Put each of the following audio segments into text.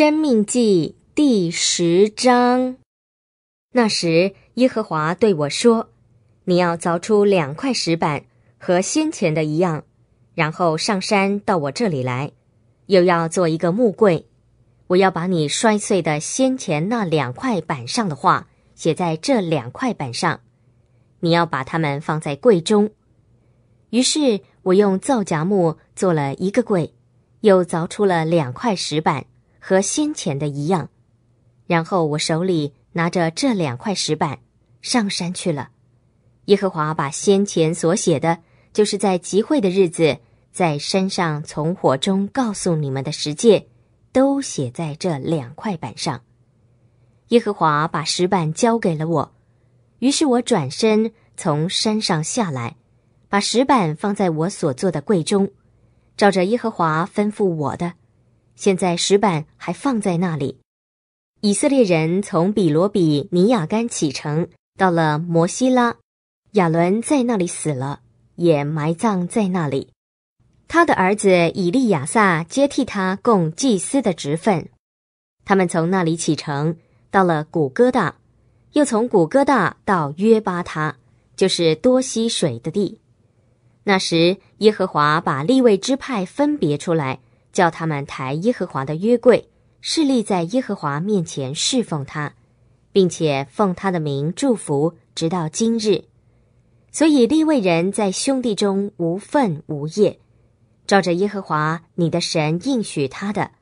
《生命记》第十章，那时耶和华对我说：“你要凿出两块石板，和先前的一样，然后上山到我这里来。又要做一个木柜，我要把你摔碎的先前那两块板上的话写在这两块板上。你要把它们放在柜中。”于是，我用皂荚木做了一个柜，又凿出了两块石板。和先前的一样，然后我手里拿着这两块石板上山去了。耶和华把先前所写的，就是在集会的日子，在山上从火中告诉你们的十诫，都写在这两块板上。耶和华把石板交给了我，于是我转身从山上下来，把石板放在我所做的柜中，照着耶和华吩咐我的。现在石板还放在那里。以色列人从比罗比尼亚干启程，到了摩西拉，亚伦在那里死了，也埋葬在那里。他的儿子以利亚撒接替他供祭司的职分。他们从那里启程，到了古哥大，又从古哥大到约巴他，就是多溪水的地。那时，耶和华把立位支派分别出来。叫他们抬耶和华的约柜，势力在耶和华面前侍奉他，并且奉他的名祝福，直到今日。所以立位人在兄弟中无份无业，照着耶和华你的神应许他的，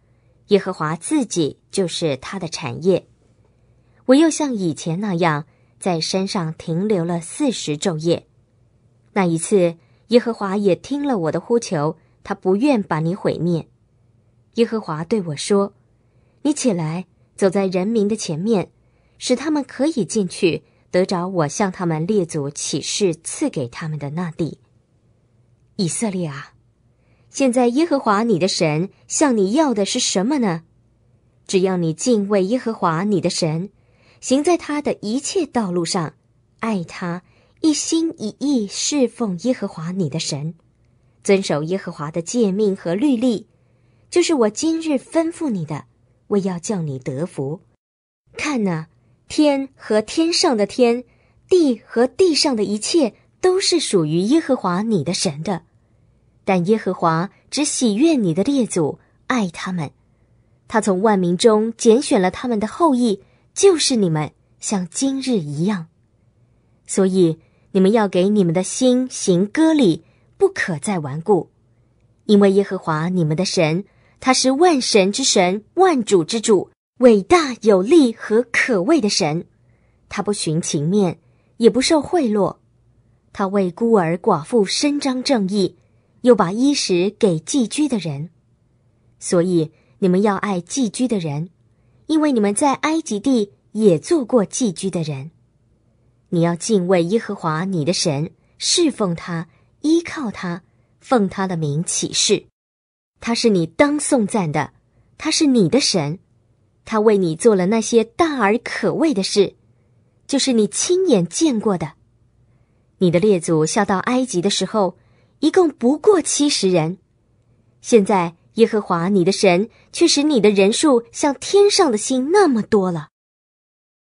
耶和华自己就是他的产业。我又像以前那样，在山上停留了四十昼夜。那一次，耶和华也听了我的呼求，他不愿把你毁灭。耶和华对我说：“你起来，走在人民的前面，使他们可以进去得着我向他们列祖起誓赐给他们的那地。以色列啊，现在耶和华你的神向你要的是什么呢？只要你敬畏耶和华你的神，行在他的一切道路上，爱他，一心一意侍奉耶和华你的神，遵守耶和华的诫命和律例。”就是我今日吩咐你的，我要叫你得福。看呐，天和天上的天，地和地上的一切，都是属于耶和华你的神的。但耶和华只喜悦你的列祖，爱他们。他从万民中拣选了他们的后裔，就是你们，像今日一样。所以你们要给你们的心行割礼，不可再顽固，因为耶和华你们的神。他是万神之神，万主之主，伟大、有力和可畏的神。他不寻情面，也不受贿赂。他为孤儿寡妇伸张正义，又把衣食给寄居的人。所以你们要爱寄居的人，因为你们在埃及地也做过寄居的人。你要敬畏耶和华你的神，侍奉他，依靠他，奉他的名起誓。他是你当颂赞的，他是你的神，他为你做了那些大而可畏的事，就是你亲眼见过的。你的列祖下到埃及的时候，一共不过七十人，现在耶和华你的神却使你的人数像天上的星那么多了。